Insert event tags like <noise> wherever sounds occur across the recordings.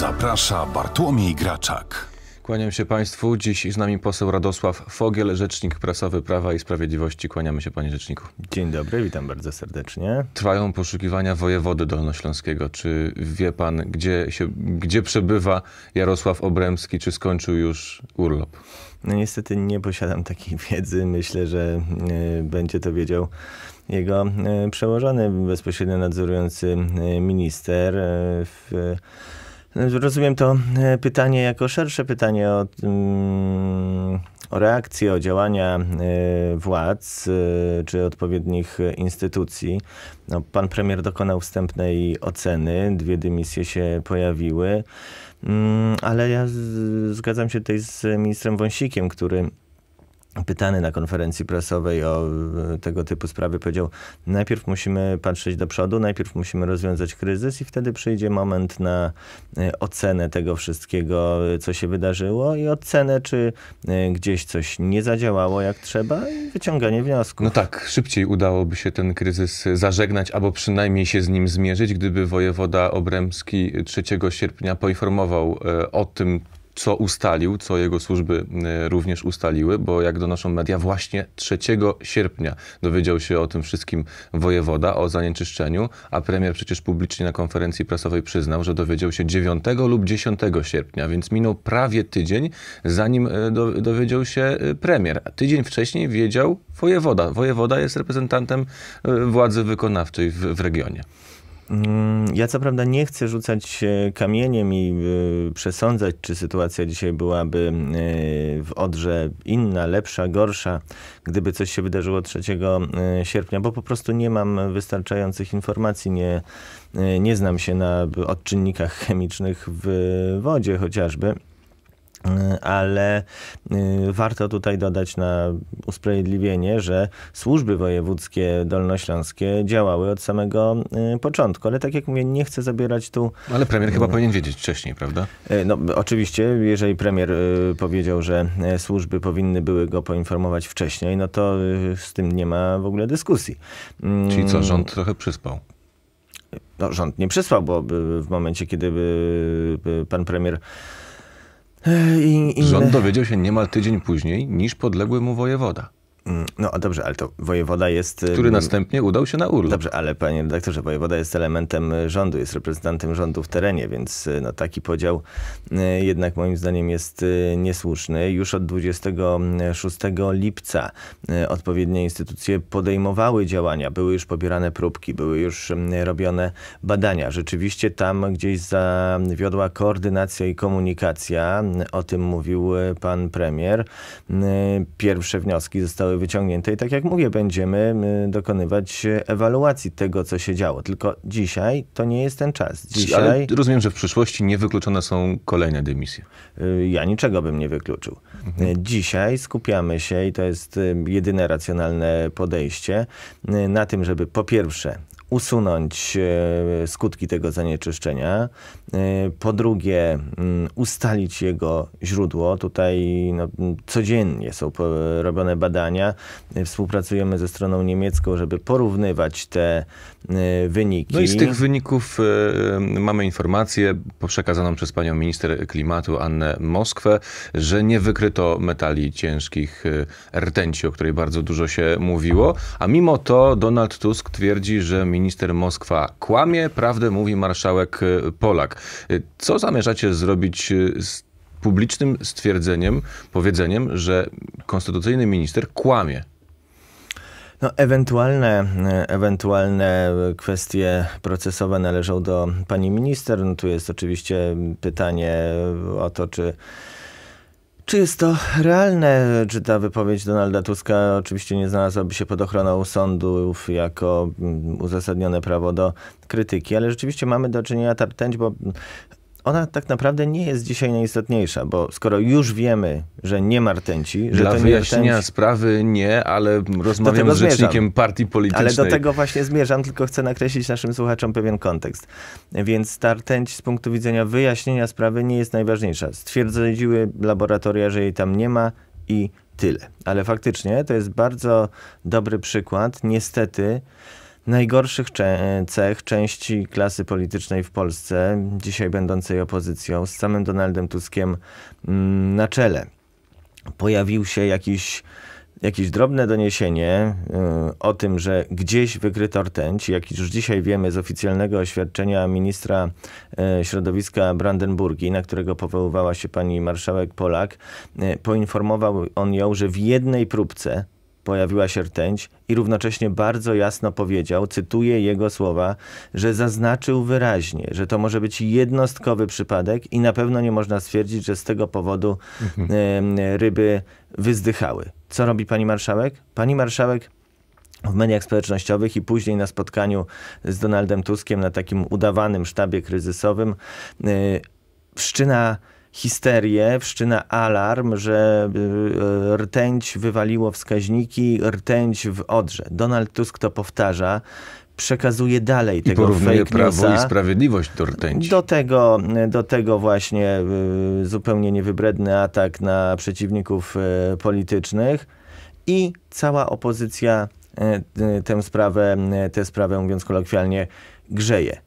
Zaprasza Bartłomiej Graczak. Kłaniam się Państwu. Dziś z nami poseł Radosław Fogiel, rzecznik prasowy Prawa i Sprawiedliwości. Kłaniamy się Panie Rzeczniku. Dzień dobry, witam bardzo serdecznie. Trwają poszukiwania wojewody dolnośląskiego. Czy wie Pan, gdzie, się, gdzie przebywa Jarosław Obremski? Czy skończył już urlop? No niestety nie posiadam takiej <laughs> wiedzy. Myślę, że e, będzie to wiedział jego e, przełożony, bezpośrednio nadzorujący e, minister. W, Rozumiem to e, pytanie jako szersze pytanie o, mm, o reakcję, o działania e, władz e, czy odpowiednich instytucji. No, pan premier dokonał wstępnej oceny, dwie dymisje się pojawiły, mm, ale ja zgadzam się tutaj z ministrem Wąsikiem, który pytany na konferencji prasowej o e, tego typu sprawy, powiedział: Najpierw musimy patrzeć do przodu, najpierw musimy rozwiązać kryzys, i wtedy przyjdzie moment na e, ocenę tego wszystkiego, e, co się wydarzyło, i ocenę, czy gdzieś coś nie zadziałało jak trzeba, i wyciąganie wniosków. No tak, szybciej udałoby się ten kryzys zażegnać, albo przynajmniej się z nim zmierzyć, gdyby wojewoda Obremski 3 sierpnia poinformował o tym, co ustalił, co jego służby e, również ustaliły, bo jak donoszą media, właśnie 3 sierpnia dowiedział się o tym wszystkim wojewoda, o zanieczyszczeniu, a premier przecież publicznie na konferencji prasowej przyznał, że dowiedział się 9 lub 10 sierpnia, więc minął prawie tydzień, zanim e, dowiedział się e, premier. Tydzień wcześniej wiedział wojewoda. Wojewoda jest reprezentantem władzy wykonawczej w, w regionie. Mm, ja co prawda nie chcę rzucać e, kamieniem i e, przesądzać, czy sytuacja dzisiaj byłaby e, w Odrze inna, lepsza, gorsza, gdyby coś się wydarzyło 3 sierpnia, bo po prostu nie mam wystarczających informacji, nie, nie znam się na odczynnikach chemicznych w wodzie chociażby. E, ale e, warto tutaj dodać na usprawiedliwienie, że służby wojewódzkie dolnośląskie działały od samego e, początku, ale tak jak mówię, nie chcę zabierać tu... Ale premier chyba powinien wiedzieć wcześniej, prawda? No oczywiście, jeżeli premier powiedział, że służby powinny były go poinformować wcześniej, no to z tym nie ma w ogóle dyskusji. Mm. Czyli co, rząd trochę przyspał? No, rząd nie przysłał, bo w momencie, kiedy pan premier i, Rząd dowiedział się niemal tydzień później niż podległy mu wojewoda. Mm, no dobrze, ale to wojewoda jest... Który następnie udał się na urlop. Dobrze, ale panie redaktorze, wojewoda jest elementem rządu, jest reprezentantem rządu w terenie, więc y, no, taki podział y, jednak moim zdaniem jest y, niesłuszny. Już od 26 lipca odpowiednie instytucje podejmowały działania, były już pobierane próbki, były już robione badania. Rzeczywiście tam gdzieś zawiodła koordynacja i komunikacja, o tym mówił pan premier. Pierwsze wnioski zostały zostały wyciągnięte i tak jak mówię, będziemy mm, dokonywać e, ewaluacji tego, co się działo. Tylko dzisiaj to nie jest ten czas. Dzisiaj... Ale rozumiem, że w przyszłości niewykluczone są kolejne dymisje. E, ja niczego bym nie wykluczył. Mhm. E, dzisiaj skupiamy się, i to jest jedyne racjonalne podejście, na tym, żeby po pierwsze usunąć e, skutki tego zanieczyszczenia. E, po drugie, mm, ustalić jego źródło. Tutaj no, codziennie są robione badania. E, współpracujemy ze stroną niemiecką, żeby porównywać te wyniki. No i z tych wyników mamy informację przekazaną przez panią minister klimatu Annę Moskwę, że nie wykryto metali ciężkich rtęci, o której bardzo dużo się mówiło, a mimo to Donald Tusk twierdzi, że minister minister Moskwa kłamie, prawdę mówi marszałek y, Polak. Y, co zamierzacie zrobić y, z publicznym stwierdzeniem, powiedzeniem, że konstytucyjny minister kłamie? No, ewentualne, ewentualne kwestie procesowe należą do pani minister. No, tu jest oczywiście pytanie o to, czy czy jest to realne, czy ta wypowiedź Donalda Tuska oczywiście nie znalazłaby się pod ochroną sądów jako mm, uzasadnione prawo do krytyki, ale rzeczywiście mamy do czynienia, ta bo ona tak naprawdę nie jest dzisiaj najistotniejsza, bo skoro już wiemy, że nie ma rtęci, że Dla to nie wyjaśnienia sprawy nie, ale rozmawiam z rzecznikiem zmierzam. partii politycznej. Ale do tego właśnie zmierzam, tylko chcę nakreślić naszym słuchaczom pewien kontekst. Więc ta rtęć z punktu widzenia wyjaśnienia sprawy nie jest najważniejsza. Stwierdziły laboratoria, że jej tam nie ma i tyle. Ale faktycznie to jest bardzo dobry przykład, niestety, najgorszych cech części klasy politycznej w Polsce, dzisiaj będącej opozycją, z samym Donaldem Tuskiem mm, na czele. Pojawił się jakiś jakieś drobne doniesienie y, o tym, że gdzieś wykryto rtęć, jak już dzisiaj wiemy z oficjalnego oświadczenia ministra y, środowiska Brandenburgii, na którego powoływała się pani marszałek Polak, y, poinformował on ją, że w jednej próbce pojawiła się rtęć i równocześnie bardzo jasno powiedział, cytuję jego słowa, że zaznaczył wyraźnie, że to może być jednostkowy przypadek i na pewno nie można stwierdzić, że z tego powodu mhm. ryby wyzdychały. Co robi pani marszałek? Pani marszałek w mediach społecznościowych i później na spotkaniu z Donaldem Tuskiem na takim udawanym sztabie kryzysowym y, wszczyna yy, histerię, wszczyna alarm, że y, y, rtęć wywaliło wskaźniki, rtęć w Odrze. Donald Tusk to powtarza przekazuje dalej I tego fake newsa, Prawo i Sprawiedliwość do rtęci. Do tego, do tego właśnie y, zupełnie niewybredny atak na przeciwników politycznych i cała opozycja tę sprawę, tę sprawę mówiąc kolokwialnie grzeje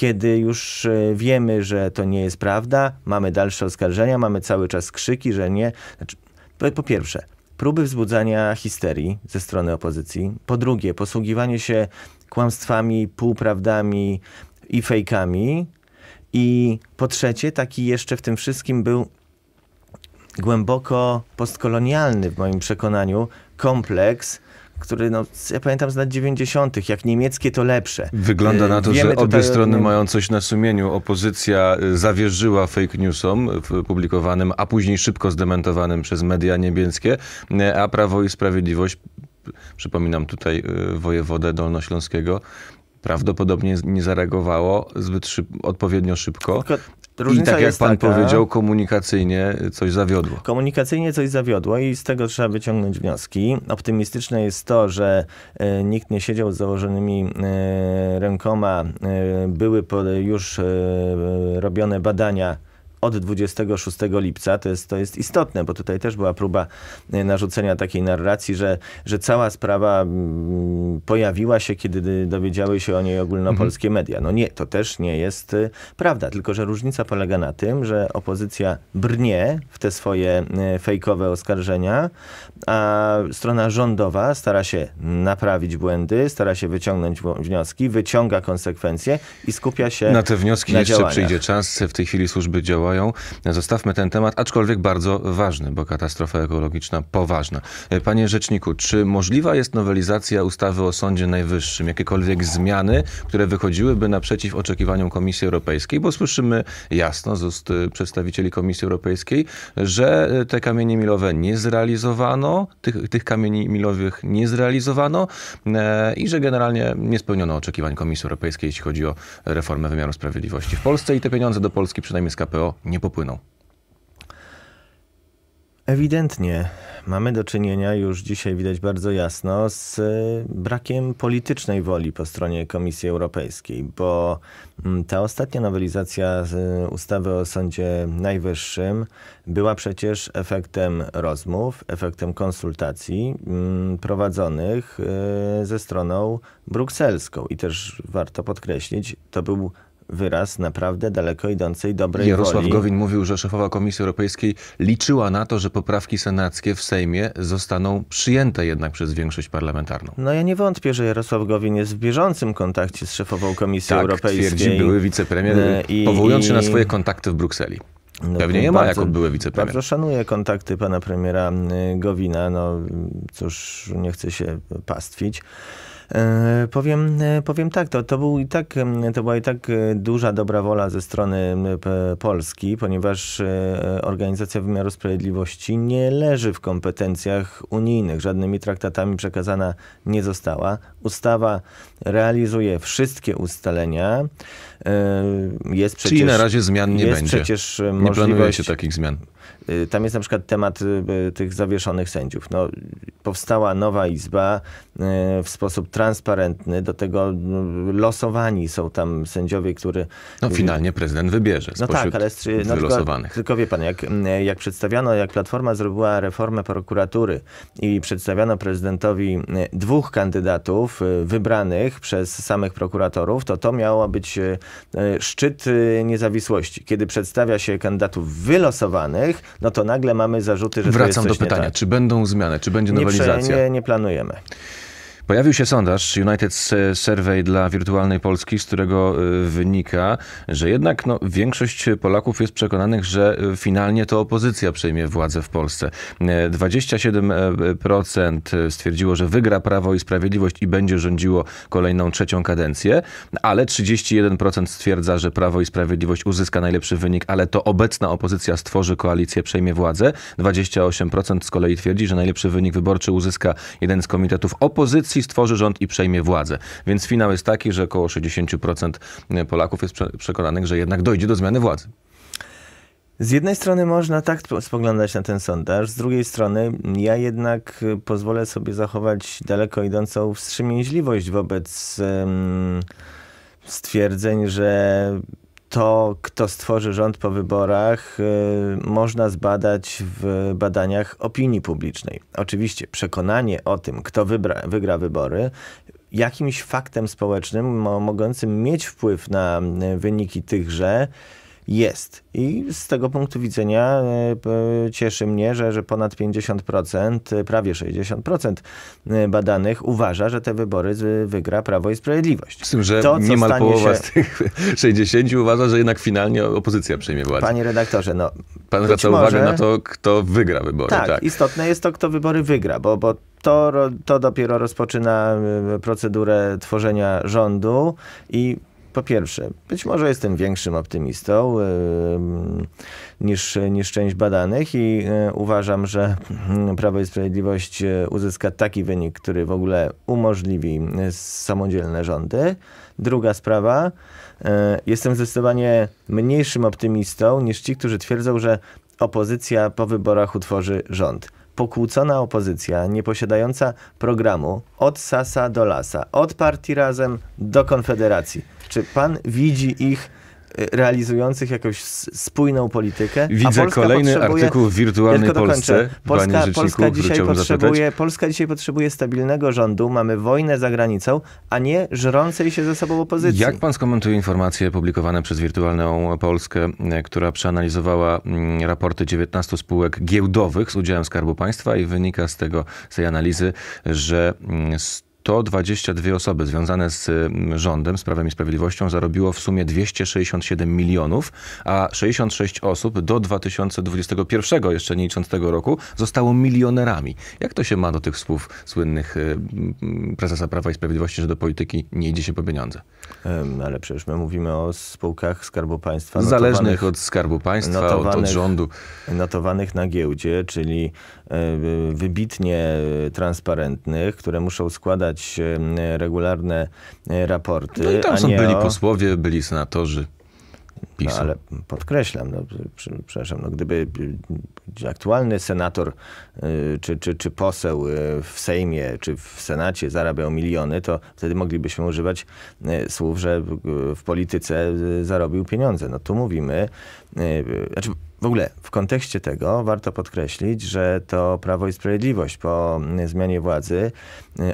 kiedy już e, wiemy, że to nie jest prawda, mamy dalsze oskarżenia, mamy cały czas krzyki, że nie. Znaczy, po pierwsze, próby wzbudzania histerii ze strony opozycji. Po drugie, posługiwanie się kłamstwami, półprawdami i fejkami. I po trzecie, taki jeszcze w tym wszystkim był głęboko postkolonialny, w moim przekonaniu, kompleks który, no, ja pamiętam z lat 90., jak niemieckie to lepsze. Wygląda e, na to, Wiemy że obie strony mają coś na sumieniu. Opozycja e, zawierzyła fake newsom publikowanym, a później szybko zdementowanym przez media niemieckie, e, a Prawo i Sprawiedliwość, przypominam tutaj wojewodę dolnośląskiego, prawdopodobnie nie zareagowało zbyt szyb odpowiednio szybko. Różnica I tak jak pan taka, powiedział, komunikacyjnie coś zawiodło. Komunikacyjnie coś zawiodło i z tego trzeba wyciągnąć wnioski. Optymistyczne jest to, że e, nikt nie siedział z założonymi e, rękoma. E, były już robione badania od 26 lipca. To jest, to jest istotne, bo tutaj też była próba e, narzucenia takiej narracji, że, że cała sprawa mm, pojawiła się, kiedy dowiedziały się o niej ogólnopolskie mhm. media. No nie, to też nie jest y, prawda, tylko że różnica polega na tym, że opozycja brnie w te swoje e, fejkowe oskarżenia, a strona rządowa stara się naprawić błędy, stara się wyciągnąć wnioski, wyciąga konsekwencje i skupia się na te wnioski na jeszcze działaniach. przyjdzie czas. W tej chwili służby działają działają. Zostawmy ten temat, aczkolwiek bardzo ważny, bo katastrofa ekologiczna poważna. Panie rzeczniku, czy możliwa jest nowelizacja ustawy o Sądzie Najwyższym? Jakiekolwiek zmiany, które wychodziłyby naprzeciw oczekiwaniom Komisji Europejskiej? Bo słyszymy jasno z ust przedstawicieli Komisji Europejskiej, że te kamienie milowe nie zrealizowano, tych, tych kamieni milowych nie zrealizowano e, i że generalnie nie spełniono oczekiwań Komisji Europejskiej, jeśli chodzi o reformę wymiaru sprawiedliwości w Polsce i te pieniądze do Polski, przynajmniej z KPO, nie popłyną. Ewidentnie mamy do czynienia już dzisiaj widać bardzo jasno z e, brakiem politycznej woli po stronie Komisji Europejskiej, bo mm, ta ostatnia nowelizacja ustawy o Sądzie Najwyższym była przecież efektem rozmów, efektem konsultacji mm, prowadzonych e, ze stroną brukselską. I też warto podkreślić, to był wyraz naprawdę daleko idącej dobrej Jarosław woli. Gowin mówił, że szefowa Komisji Europejskiej liczyła na to, że poprawki senackie w Sejmie zostaną przyjęte jednak przez większość parlamentarną. No ja nie wątpię, że Jarosław Gowin jest w bieżącym kontakcie z szefową Komisji tak, Europejskiej. twierdzi były wicepremier, e, I, powołując i... się na swoje kontakty w Brukseli. No, Pewnie nie ma, bardzo, jako były wicepremier. Bardzo szanuję kontakty pana premiera mm, Gowina. No cóż, nie chcę się pastwić. E, powiem, e, powiem tak, to, to, był i tak, to była i tak e, duża dobra wola ze strony Polski, ponieważ Organizacja Wymiaru Sprawiedliwości nie leży w kompetencjach unijnych, żadnymi traktatami przekazana nie została. Ustawa realizuje wszystkie ustalenia. E, jest przecież, Czyli na razie zmian nie będzie. Przecież nie się takich zmian. E, tam jest na przykład temat e, tych zawieszonych sędziów. No, powstała nowa izba w sposób transparentny. Do tego no, losowani są tam sędziowie, który... No finalnie prezydent wybierze No tak, ale czy, no, tylko, tylko wie pan, jak, jak przedstawiano, jak Platforma zrobiła reformę prokuratury i przedstawiano prezydentowi dwóch kandydatów, sędziów e, wybranych przez samych prokuratorów, to to miało być e, e, szczyt niezawisłości. Kiedy przedstawia się kandydatów wylosowanych, no to nagle mamy zarzuty, że Wracam to jest coś do pytania, tak. czy będą zmiany, czy będzie nowelizacja? Nie, nie, nie planujemy. Pojawił się sondaż United Survey dla Wirtualnej Polski, z którego y, wynika, że jednak no, większość Polaków jest przekonanych, że y, finalnie to opozycja przejmie władzę w Polsce. 27% y, e, e, stwierdziło, że wygra Prawo i Sprawiedliwość i będzie rządziło kolejną trzecią kadencję, ale 31% stwierdza, że Prawo i Sprawiedliwość uzyska najlepszy wynik, ale to obecna opozycja stworzy koalicję, przejmie władzę. 28% z kolei twierdzi, że najlepszy wynik wyborczy uzyska jeden z komitetów opozycji stworzy rząd i przejmie władzę. Więc finał jest taki, że około 60% e, Polaków jest przekonanych, że jednak dojdzie do zmiany władzy. Z jednej strony można tak spoglądać na ten sondaż, z drugiej strony ja jednak e, pozwolę sobie zachować daleko idącą wstrzemięźliwość wobec um, stwierdzeń, że to, kto stworzy rząd po wyborach, y, można zbadać w badaniach opinii publicznej. Oczywiście przekonanie o tym, kto wybra, wygra wybory, jakimś faktem społecznym mogącym mieć wpływ na y, wyniki tychże, jest. I z tego punktu widzenia e, cieszy mnie, że, że ponad 50%, e, prawie 60% e, badanych uważa, że te wybory wygra Prawo i Sprawiedliwość. Z tym, że to, niemal połowa się... z tych 60 <laughs> uważa, że jednak finalnie opozycja przejmie władzę. Panie redaktorze, no... Pan zwraca może... uwagę na to, kto wygra wybory. Tak, tak, istotne jest to, kto wybory wygra, bo, bo to, to dopiero rozpoczyna procedurę tworzenia rządu i po pierwsze, być może jestem większym optymistą yy, niż, niż część badanych i yy, uważam, że mm, Prawo i Sprawiedliwość e, uzyska taki wynik, który w ogóle umożliwi e, samodzielne rządy. Druga sprawa, yy, jestem zdecydowanie mniejszym optymistą niż ci, którzy twierdzą, że opozycja po wyborach utworzy rząd pokłócona opozycja, nieposiadająca programu od Sasa do Lasa, od partii Razem do Konfederacji. Czy pan widzi ich realizujących jakąś spójną politykę. Widzę kolejny artykuł w wirtualnej Polsce. Polska, Polska, dzisiaj potrzebuje, Polska dzisiaj potrzebuje stabilnego rządu, mamy wojnę za granicą, a nie żrącej się ze sobą opozycji. Jak pan skomentuje informacje publikowane przez wirtualną Polskę, która przeanalizowała mm, raporty 19 spółek giełdowych z udziałem Skarbu Państwa i wynika z tego, z tej analizy, że 100 mm, to 22 osoby związane z mm, rządem, z Prawem i Sprawiedliwością zarobiło w sumie 267 milionów, a 66 osób do 2021, jeszcze nie licząc tego roku, zostało milionerami. Jak to się ma do tych słów słynnych y, mm, prezesa Prawa i Sprawiedliwości, że do polityki nie idzie się po pieniądze? Ale przecież my mówimy o spółkach Skarbu Państwa. Zależnych od Skarbu Państwa, od, od rządu. Notowanych na giełdzie, czyli wybitnie transparentnych, które muszą składać składać regularne e, raporty. No i tam są nie byli o... posłowie, byli senatorzy. PiSu. No, ale podkreślam, no, przepraszam, no, gdyby y, aktualny senator y, czy, czy, czy poseł y, w Sejmie czy w Senacie zarabiał miliony, to wtedy moglibyśmy używać słów, że w polityce zarobił pieniądze. No tu mówimy, znaczy w ogóle w kontekście tego warto podkreślić, że to Prawo i Sprawiedliwość po zmianie władzy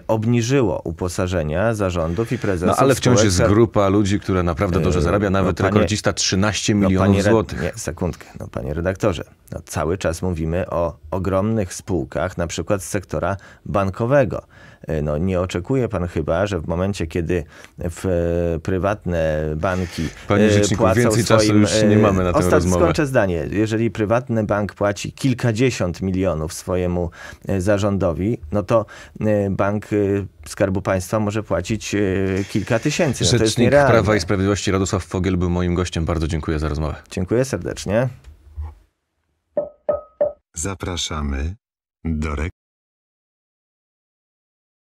obniżyło uposażenia zarządów i prezesów. No ale wciąż jest grupa ludzi, która naprawdę dobrze zarabia. Nawet no, panie, rekordzista 13 13 no, milionów no, złotych. Nie, sekundkę. No, panie redaktorze, no, cały czas mówimy o ogromnych spółkach, na przykład z sektora bankowego. E, no nie oczekuje pan chyba, że w momencie, kiedy w e, prywatne banki Panie e, rzeczniku, płacą więcej swoim... czasu już nie mamy na tę rozmowę. Skończę zdanie. Jeżeli prywatny bank płaci kilkadziesiąt milionów swojemu zarządowi, no to bank Skarbu Państwa może płacić kilka tysięcy. No Rzecznik Prawa i Sprawiedliwości Radosław Fogiel był moim gościem. Bardzo dziękuję za rozmowę. Dziękuję serdecznie. Zapraszamy do